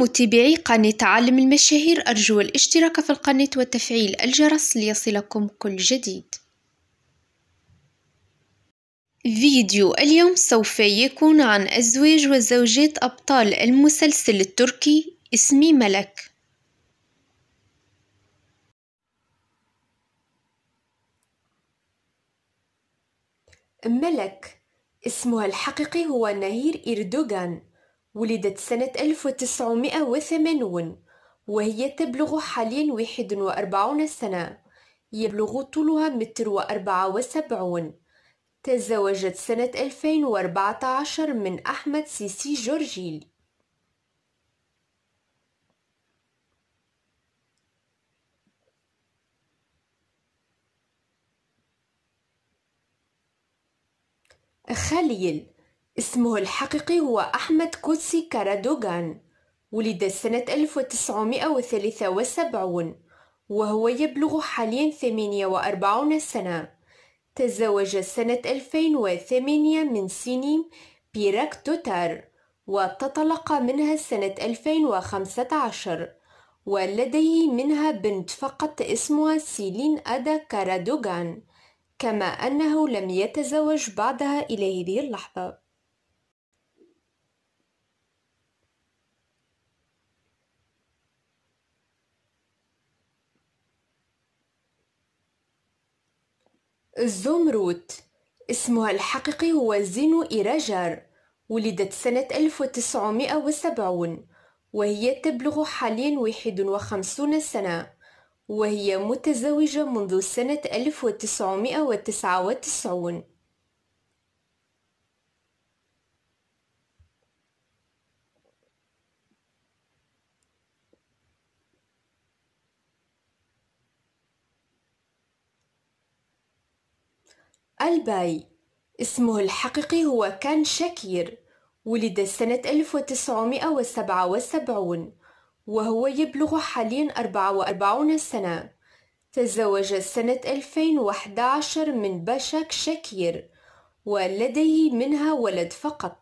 متابعي قناة عالم المشاهير أرجو الاشتراك في القناة وتفعيل الجرس ليصلكم كل جديد فيديو اليوم سوف يكون عن أزواج وزوجات أبطال المسلسل التركي اسمي ملك ملك اسمها الحقيقي هو نهير إردوغان ولدت سنة 1980 وهي تبلغ حاليا 41 سنة يبلغ طولها متر وأربعة وسبعون تزوجت سنة 2014 من أحمد سيسي جورجيل خليل اسمه الحقيقي هو أحمد كوتسي كارادوغان ولد سنة 1973 وهو يبلغ حاليا 48 سنة تزوج سنة 2008 من سيني بيراك توتار وتطلق منها سنة 2015 ولديه منها بنت فقط اسمها سيلين أدا كارادوغان كما أنه لم يتزوج بعدها إلى هذه اللحظة الزمرد اسمها الحقيقي هو زينو إيراجار ولدت سنة 1970 وهي تبلغ حاليا 51 سنة وهي متزوجة منذ سنة 1999 الباي اسمه الحقيقي هو كان شاكير ولد سنة 1977 وهو يبلغ حاليا 44 سنة تزوج سنة 2011 من باشاك شاكير ولديه منها ولد فقط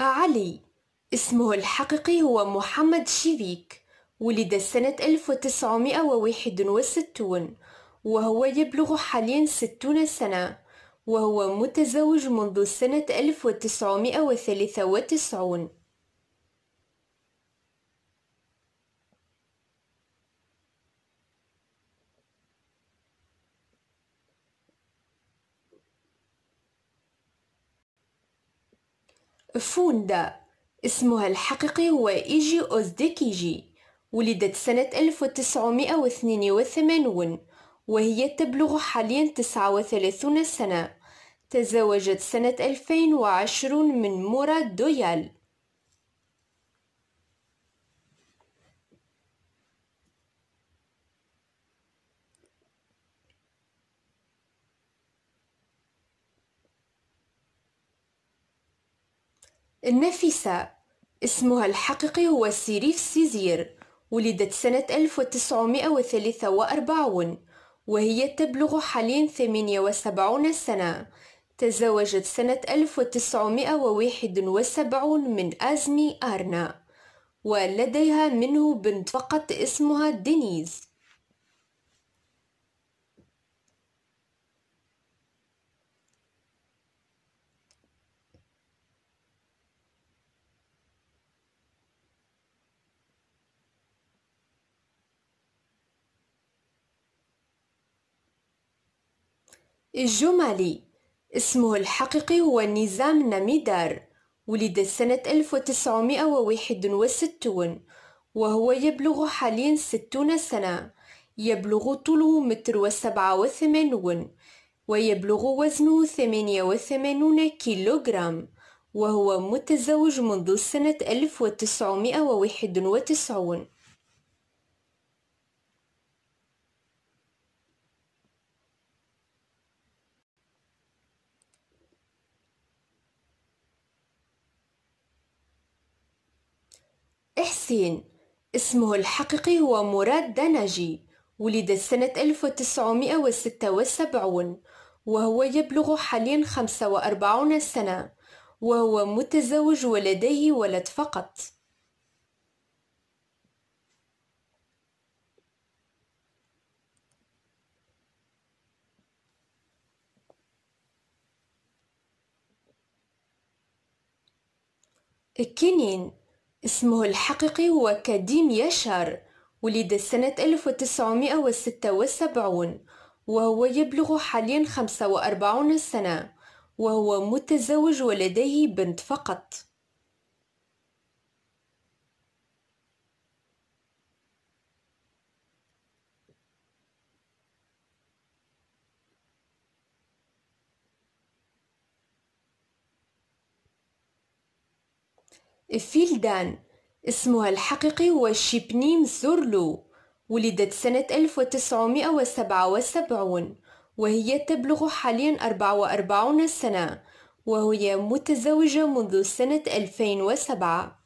علي اسمه الحقيقي هو محمد شيفيك ولد سنة 1961 وهو يبلغ حاليا 60 سنة وهو متزوج منذ سنة 1993 فوندا اسمها الحقيقي هو إيجي أوزديكيجي ولدت سنة 1982 وهي تبلغ حاليا 39 سنة تزوجت سنة 2020 من مورا دويال النفيسة اسمها الحقيقي هو سيريف سيزير ولدت سنة 1943 وهي تبلغ حاليا 78 سنة تزوجت سنة 1971 من أزمي أرنا ولديها منه بنت فقط اسمها دينيز الجمالي اسمه الحقيقي هو نظام نميدار ولد سنة 1961 وهو يبلغ حاليا 60 سنة يبلغ طوله متر وسبعة وثمانون ويبلغ وزنه ثمانية وثمانون كيلوغرام وهو متزوج منذ سنة ألف وتسعون 60 اسمه الحقيقي هو مراد دنجي ولد سنة 1976 وهو يبلغ حاليا 45 سنة وهو متزوج ولديه ولد فقط كينين اسمه الحقيقي هو كاديم ياشار ولد سنة 1976 وهو يبلغ حاليا 45 سنة وهو متزوج ولديه بنت فقط فيلدان اسمها الحقيقي هو شيبنيم زورلو ولدت سنة 1977 وهي تبلغ حاليا 44 سنة وهي متزوجة منذ سنة 2007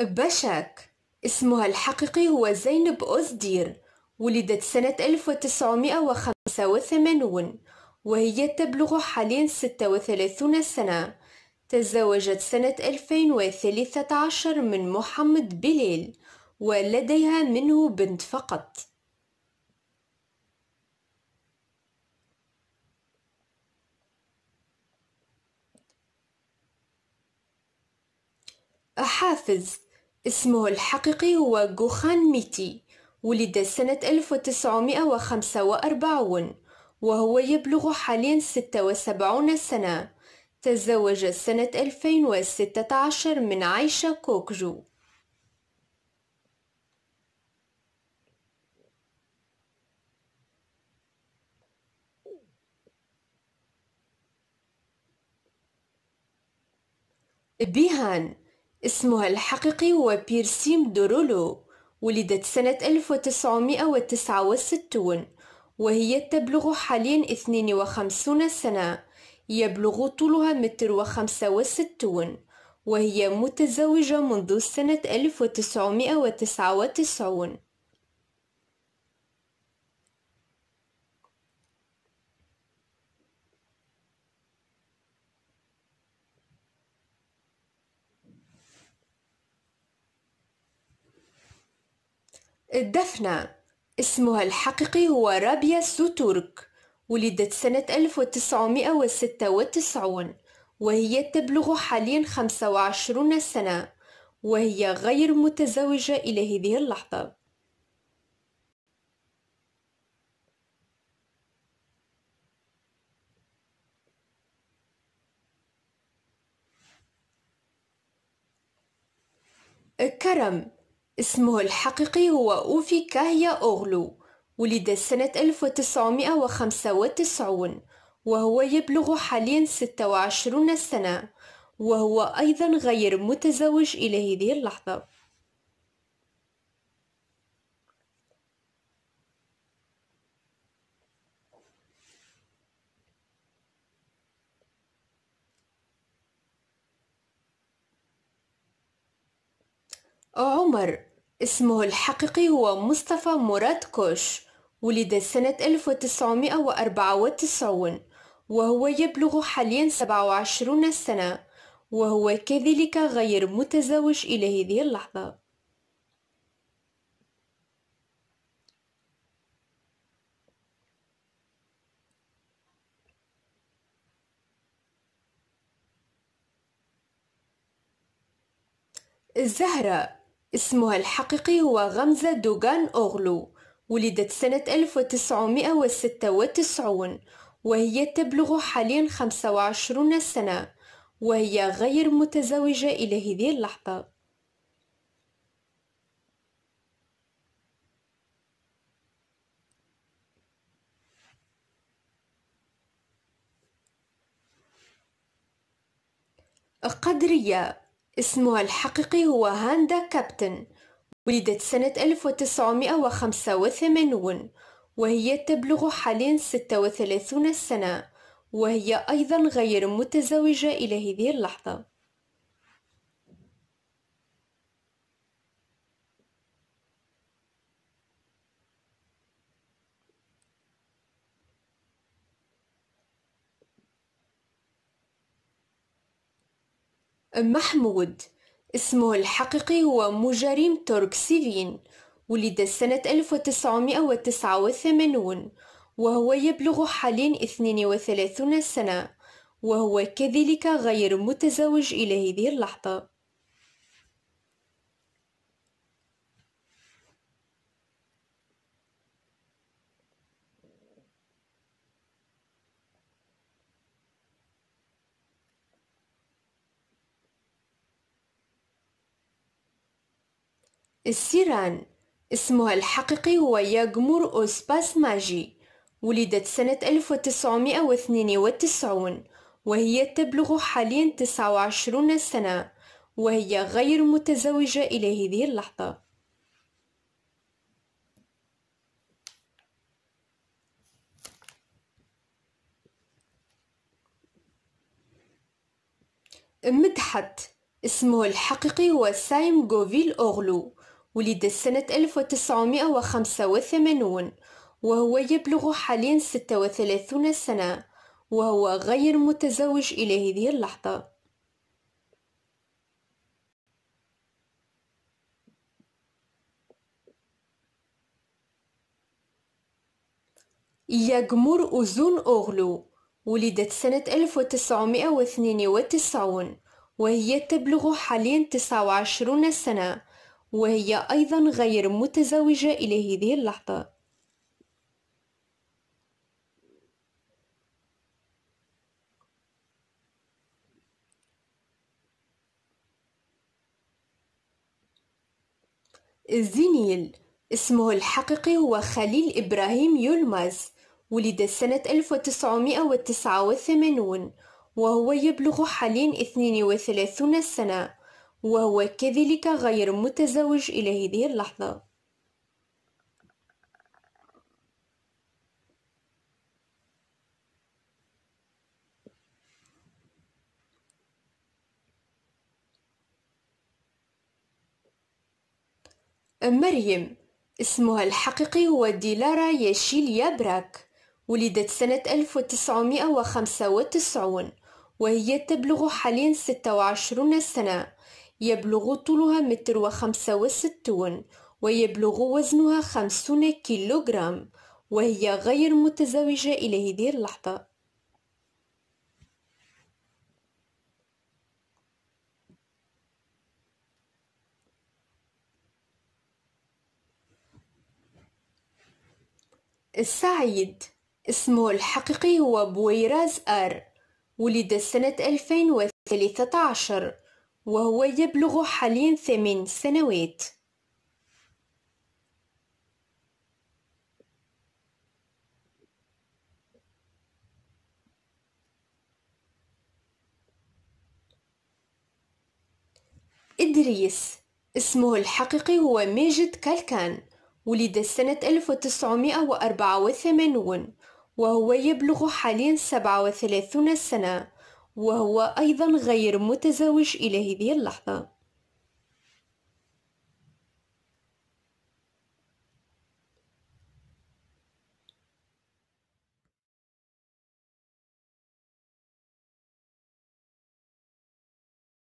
بشك اسمها الحقيقي هو زينب أوزدير ولدت سنة 1985 وهي تبلغ حاليا 36 سنة تزوجت سنة 2013 من محمد بليل ولديها منه بنت فقط حافظ اسمه الحقيقي هو جوخان ميتي ولد سنة 1945 وهو يبلغ حاليا 76 سنة تزوج سنة 2016 من عايشة كوكجو بيهان اسمها الحقيقي هو بيرسيم دورولو ولدت سنة 1969 وهي تبلغ حاليا 52 سنة يبلغ طولها متر وخمسة وستون وهي متزوجة منذ سنة 1999 دفنة اسمها الحقيقي هو رابيا سوتورك ولدت سنة 1996 وهي تبلغ حاليا 25 سنة وهي غير متزوجة إلى هذه اللحظة كرم اسمه الحقيقي هو أوفي كاهيا أوغلو ولد سنة 1995 وهو يبلغ حاليا 26 سنة وهو أيضا غير متزوج إلى هذه اللحظة عمر اسمه الحقيقي هو مصطفى مراد كوش ولد سنة 1994 وهو يبلغ حاليا 27 سنة وهو كذلك غير متزوج إلى هذه اللحظة الزهرة اسمها الحقيقي هو غمزة دوغان أوغلو ولدت سنة 1996 وهي تبلغ حاليا 25 سنة وهي غير متزوجة إلى هذه اللحظة قدرية اسمها الحقيقي هو هاندا كابتن ولدت سنة 1985 وهي تبلغ حاليا 36 سنة وهي أيضا غير متزوجة إلى هذه اللحظة محمود اسمه الحقيقي هو مجرم ترك سيفين ولد سنة 1989 وهو يبلغ حاليا 32 سنة وهو كذلك غير متزوج إلى هذه اللحظة السيران اسمها الحقيقي هو ياغمور أوسباس ماجي ولدت سنة 1992 وهي تبلغ حاليا 29 سنة وهي غير متزوجة إلى هذه اللحظة مدحت اسمه الحقيقي هو سايم جوفيل أوغلو ولد سنة 1985 وهو يبلغ حاليا 36 سنة وهو غير متزوج إلى هذه اللحظة ياغمور أوزون أوغلو ولدت سنة 1992 وهي تبلغ حاليا 29 سنة وهي أيضا غير متزوجة إلى هذه اللحظة زينيل اسمه الحقيقي هو خليل إبراهيم يولماز ولد سنة 1989 وهو يبلغ حاليا 32 سنة وهو كذلك غير متزوج إلى هذه اللحظة مريم اسمها الحقيقي هو ديلارا ياشيل يابراك ولدت سنة 1995 وهي تبلغ حاليا 26 سنة يبلغ طولها متر وخمسة وستون ويبلغ وزنها خمسون كيلوغرام وهي غير متزوجة إلى هذه اللحظة السعيد اسمه الحقيقي هو بويراز آر ولد سنة 2013 وهو يبلغ حاليا ثمان سنوات إدريس اسمه الحقيقي هو ماجد كالكان ولد سنة 1984 وهو يبلغ حاليا 37 سنة وهو أيضا غير متزوج إلى هذه اللحظة